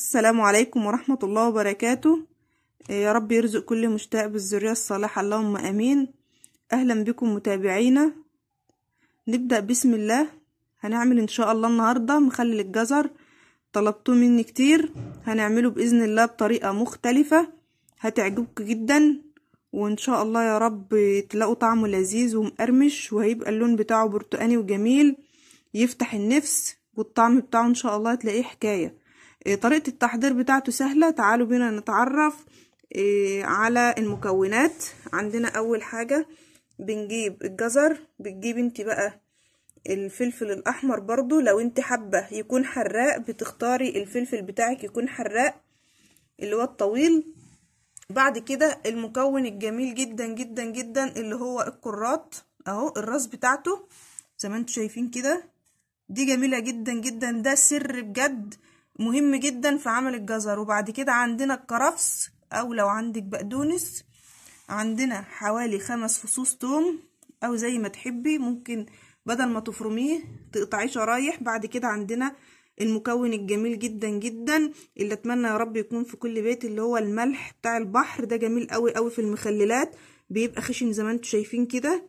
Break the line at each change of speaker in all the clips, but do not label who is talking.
السلام عليكم ورحمة الله وبركاته آه، يا رب يرزق كل مشتاق بالذرية الصالحة اللهم أمين أهلا بكم متابعينا نبدأ بسم الله هنعمل إن شاء الله النهاردة مخلل الجزر طلبتوه مني كتير هنعمله بإذن الله بطريقة مختلفة هتعجبك جدا وإن شاء الله يا رب تلاقوا طعمه لذيذ ومقرمش وهيبقى اللون بتاعه برتقاني وجميل يفتح النفس والطعم بتاعه إن شاء الله هتلاقيه حكاية إيه، طريقة التحضير بتاعته سهلة تعالوا بينا نتعرف إيه، على المكونات عندنا أول حاجة بنجيب الجزر بتجيب انت بقى الفلفل الأحمر برضو لو انت حابة يكون حراق بتختاري الفلفل بتاعك يكون حراق اللي هو الطويل بعد كده المكون الجميل جدا جدا جدا اللي هو الكرات اهو الراس بتاعته زي ما انتم شايفين كده دي جميلة جدا جدا ده سر بجد مهم جدا في عمل الجزر وبعد كده عندنا الكرفس او لو عندك بقدونس عندنا حوالي خمس فصوص توم او زي ما تحبي ممكن بدل ما تفرميه تقطعيه شرايح بعد كده عندنا المكون الجميل جدا جدا اللي اتمنى يا رب يكون في كل بيت اللي هو الملح بتاع البحر ده جميل قوي قوي في المخللات بيبقى خشن زي ما انتم شايفين كده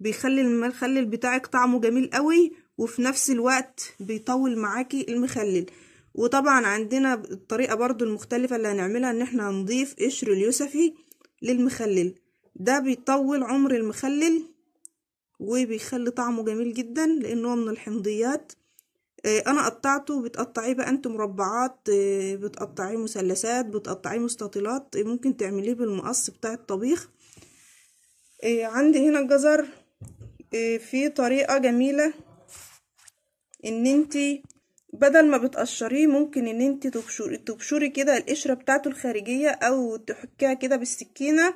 بيخلي المخلل بتاعك طعمه جميل قوي وفي نفس الوقت بيطول معاكي المخلل وطبعا عندنا الطريقة برضو المختلفة اللي هنعملها ان احنا هنضيف قشر اليوسفي للمخلل ده بيطول عمر المخلل وبيخلي طعمه جميل جدا لانه من الحمضيات آه، انا قطعته بتقطعيه بقى انت مربعات آه، بتقطعيه مثلثات بتقطعيه مستطيلات آه، ممكن تعمليه بالمقص بتاع الطبيخ عندي هنا الجزر في طريقة جميلة ان انتي بدل ما بتقشريه ممكن ان انت تبشري تبشري كده القشره بتاعته الخارجيه او تحكيها كده بالسكينه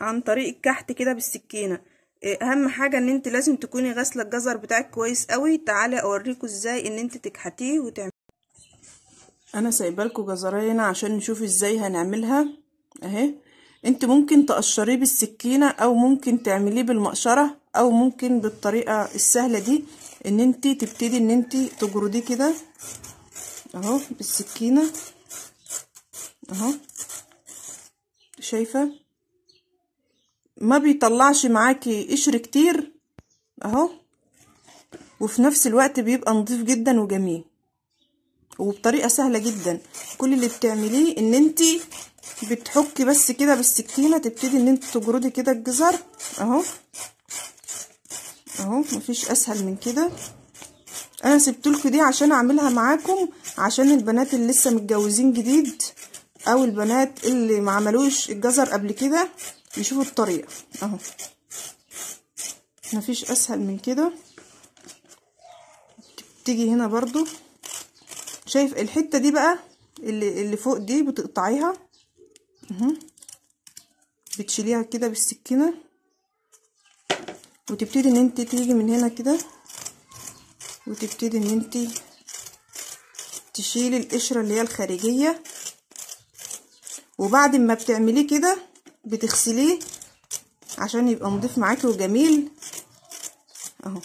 عن طريق الكحت كده بالسكينه آه، اهم حاجه ان انت لازم تكوني غاسله الجزر بتاعك كويس قوي تعالى اوريكم ازاي ان انت تكحتيه وتعمليه انا سايبالكوا لكم هنا عشان نشوف ازاي هنعملها اهي انت ممكن تقشريه بالسكينه او ممكن تعمليه بالمقشره او ممكن بالطريقه السهله دي ان انت تبتدي ان انت تجرديه كده اهو بالسكينه اهو شايفه ما بيطلعش معاكي قشر كتير اهو وفي نفس الوقت بيبقى نظيف جدا وجميل وبطريقه سهله جدا كل اللي بتعمليه ان انت بتحكي بس كده بالسكينه تبتدي ان انت تجردي كده الجزر اهو اهو مفيش اسهل من كده انا سبتلكوا دي عشان اعملها معاكم عشان البنات اللي لسه متجوزين جديد او البنات اللي ما عملوش الجزر قبل كده يشوفوا الطريقه اهو مفيش اسهل من كده تيجي هنا برضو شايف الحته دي بقى اللي اللي فوق دي بتقطعيها اهو بتشيليها كده بالسكينه وتبتدي ان انت تيجي من هنا كده وتبتدي ان انت تشيلي القشره اللي هي الخارجيه وبعد ما بتعمليه كده بتغسليه عشان يبقى نضيف معاكي وجميل اهو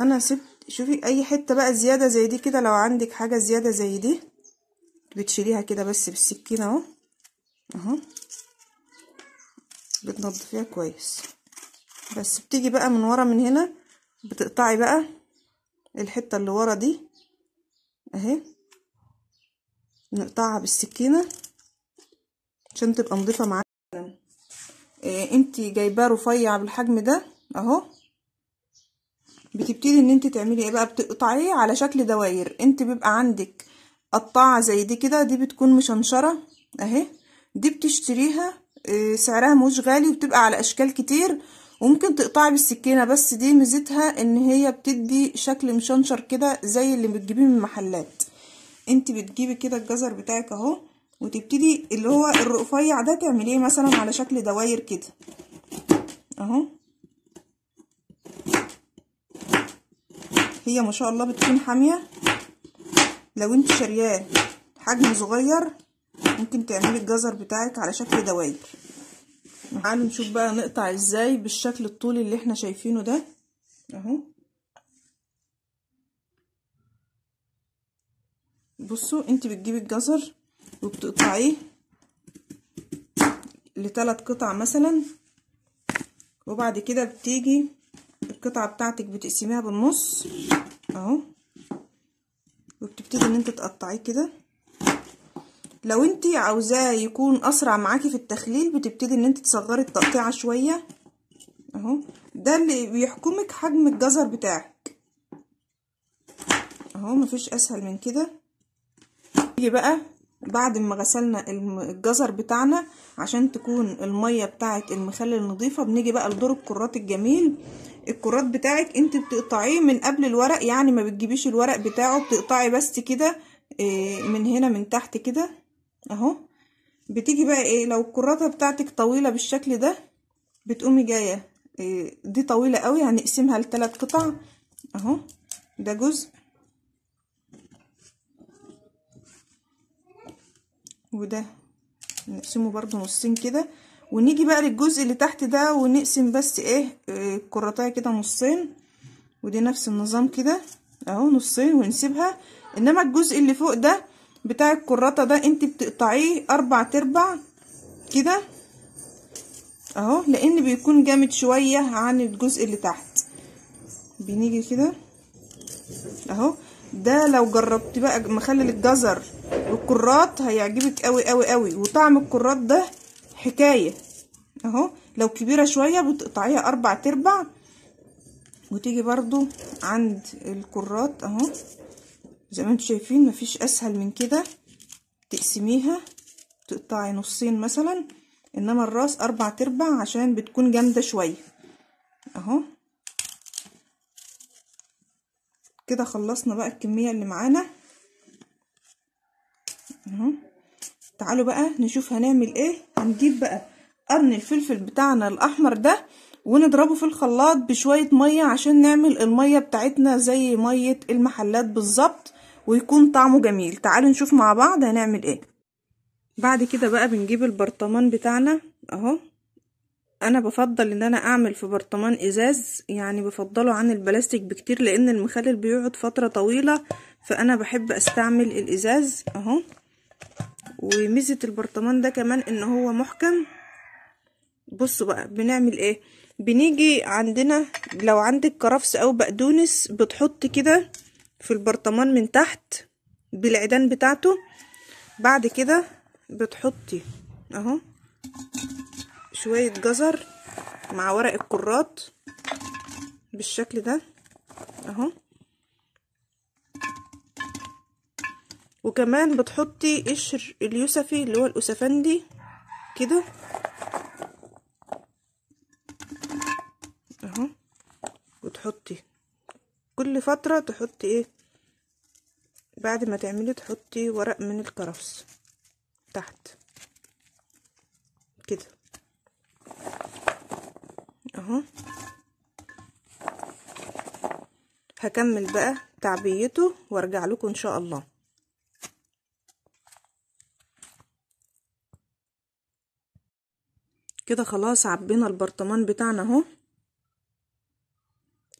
انا سبت شوفي اي حته بقى زياده زي دي كده لو عندك حاجه زياده زي دي بتشيليها كده بس بالسكينه اهو اهو بتنضفيها كويس بس بتيجي بقى من ورا من هنا بتقطعي بقى الحته اللي ورا دي اهي نقطعها بالسكينه عشان تبقى نضيفه معانا إيه انت جايباه رفيع بالحجم ده اهو بتبتدي ان انت تعملي ايه بقى بتقطعيه على شكل دواير انت بيبقى عندك قطاعه زي دي كده دي بتكون مشنشره اهي دي بتشتريها آه، سعرها مش غالي وبتبقى على اشكال كتير وممكن تقطعي بالسكينه بس دي ميزتها ان هي بتدي شكل مشنشر كده زي اللي بتجيبيه من المحلات انت بتجيبي كده الجزر بتاعك اهو وتبتدي اللي هو الرفيع ده تعمليه مثلا على شكل دواير كده اهو هي ما شاء الله بتكون حاميه لو انت شارياه حجم صغير ممكن تعملي الجزر بتاعك على شكل دواير تعالوا نشوف بقى نقطع ازاي بالشكل الطولي اللي احنا شايفينه ده اهو بصوا انت بتجيبي الجزر وبتقطعيه لثلاث قطع مثلا وبعد كده بتيجي القطعه بتاعتك بتقسميها بالنص اهو وبتبتدي ان انت تقطعيه كده لو انت عاوزاه يكون اسرع معاكي في التخليل بتبتدي ان انت تصغري التقطيعه شويه اهو ده اللي بيحكمك حجم الجزر بتاعك اهو مفيش اسهل من كده نيجي بقى بعد ما غسلنا الجزر بتاعنا عشان تكون الميه بتاعه المخلل نظيفه بنيجي بقى لدور الكرات الجميل الكرات بتاعك انت بتقطعيه من قبل الورق يعني ما بتجيبيش الورق بتاعه بتقطعي بس كده آه، من هنا من تحت كده اهو بتيجي بقى ايه لو الكراتة بتاعتك طويلة بالشكل ده بتقومي جاية إيه دي طويلة قوي هنقسمها لثلاث قطع اهو ده جزء وده نقسمه برضو نصين كده ونيجي بقى للجزء اللي تحت ده ونقسم بس ايه, إيه، الكراتايه كده نصين ودي نفس النظام كده اهو نصين ونسيبها انما الجزء اللي فوق ده بتاع الكراتة ده انت بتقطعيه اربع تربع كده اهو لان بيكون جامد شوية عن الجزء اللي تحت بنيجي كده اهو ده لو جربت بقى مخلل الجزر والكرات هيعجبك قوي قوي قوي وطعم الكرات ده حكاية اهو لو كبيرة شوية بتقطعيها اربع تربع وتيجي برضو عند الكرات اهو زي ما انتم شايفين مفيش اسهل من كده تقسميها تقطعي نصين مثلا انما الراس اربع تربع عشان بتكون جامده شويه اهو كده خلصنا بقى الكميه اللي معانا اهو تعالوا بقى نشوف هنعمل ايه هنجيب بقى قرن الفلفل بتاعنا الاحمر ده ونضربه في الخلاط بشويه ميه عشان نعمل الميه بتاعتنا زي ميه المحلات بالظبط ويكون طعمه جميل تعالوا نشوف مع بعض هنعمل ايه بعد كده بقى بنجيب البرطمان بتاعنا اهو انا بفضل ان انا اعمل في برطمان ازاز يعني بفضله عن البلاستيك بكتير لان المخلل بيقعد فترة طويلة فانا بحب استعمل الازاز اهو وميزة البرطمان ده كمان ان هو محكم بصوا بقى بنعمل ايه بنيجي عندنا لو عندك كرفس او بقدونس بتحط كده في البرطمان من تحت بالعيدان بتاعته بعد كده بتحطي اهو شوية جزر مع ورق الكرات بالشكل ده اهو وكمان بتحطي قشر اليوسفي اللي هو الاسفندي كده اهو وتحطي كل فترة تحطي ايه بعد ما تعملي تحطي ورق من الكرفس تحت كده اهو هكمل بقى تعبيته وارجع لكم ان شاء الله كده خلاص عبينا البرطمان بتاعنا اهو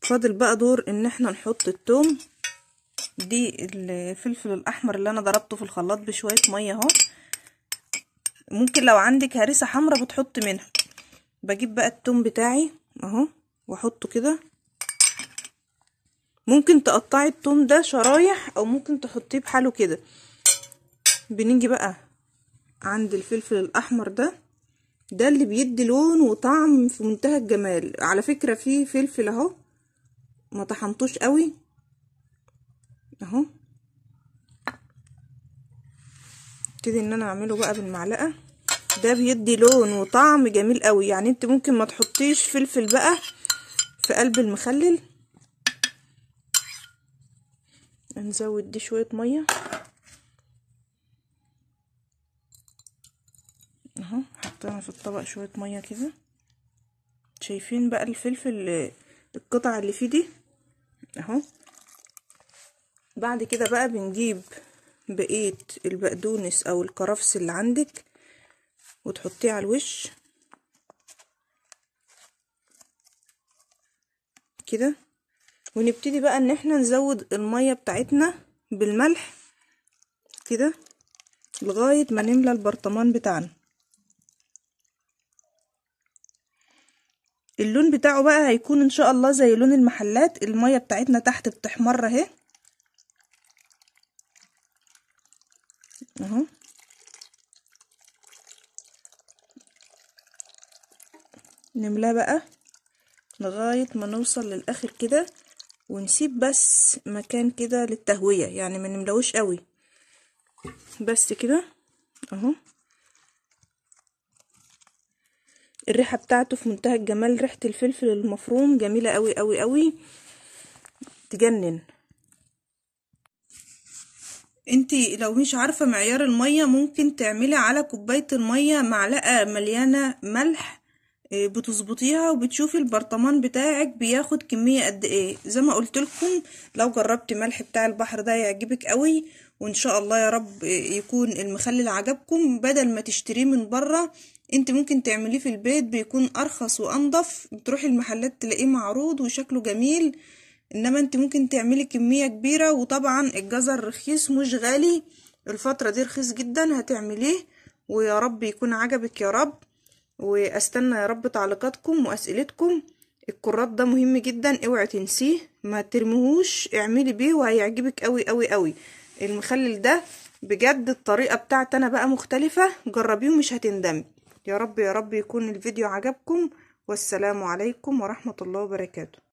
فاضل بقى دور ان احنا نحط التوم دي الفلفل الاحمر اللي انا ضربته في الخلاط بشويه ميه اهو ممكن لو عندك هريسه حمراء بتحط منها بجيب بقى التوم بتاعي اهو واحطه كده ممكن تقطعي التوم ده شرايح او ممكن تحطيه بحاله كده بنيجي بقى عند الفلفل الاحمر ده ده اللي بيدي لون وطعم في منتهى الجمال على فكره في فلفل اهو ما طحنتوش قوي اهو ابتدي ان انا اعمله بقى بالمعلقه ده بيدي لون وطعم جميل قوي يعني انت ممكن ما تحطيش فلفل بقى في قلب المخلل نزود دي شويه ميه اهو حطينا في الطبق شويه ميه كده شايفين بقى الفلفل القطع اللي فيه دي اهو بعد كده بقى بنجيب بقيه البقدونس او الكرفس اللي عندك وتحطيه على الوش كده ونبتدي بقى ان احنا نزود الميه بتاعتنا بالملح كده لغايه ما نملى البرطمان بتاعنا اللون بتاعه بقى هيكون ان شاء الله زي لون المحلات المية بتاعتنا تحت بتحمر اهي اهو نملاه بقى لغاية ما نوصل للاخر كده ونسيب بس مكان كده للتهوية يعني ما نملاوش قوي بس كده اهو الريحه بتاعته في منتهى الجمال ريحه الفلفل المفروم جميله قوي قوي قوي تجنن انت لو مش عارفه معيار الميه ممكن تعملي على كوبايه الميه معلقه مليانه ملح آه، بتظبطيها وبتشوفي البرطمان بتاعك بياخد كميه قد ايه زي ما قلت لكم لو جربت ملح بتاع البحر ده يعجبك قوي وان شاء الله يا رب يكون المخلل عجبكم بدل ما تشتريه من بره انت ممكن تعمليه في البيت بيكون ارخص وانضف بتروحي المحلات تلاقيه معروض وشكله جميل انما انت ممكن تعملي كميه كبيره وطبعا الجزر رخيص مش غالي الفتره دي رخيص جدا هتعمليه ويا رب يكون عجبك يا رب واستنى يا رب تعليقاتكم واسئلتكم الكرات ده مهم جدا اوعي تنسيه ما ترميهوش اعملي بيه وهيعجبك قوي قوي قوي المخلل ده بجد الطريقه بتاعتي انا بقى مختلفه جربيه ومش هتندمي يا رب يا رب يكون الفيديو عجبكم والسلام عليكم ورحمة الله وبركاته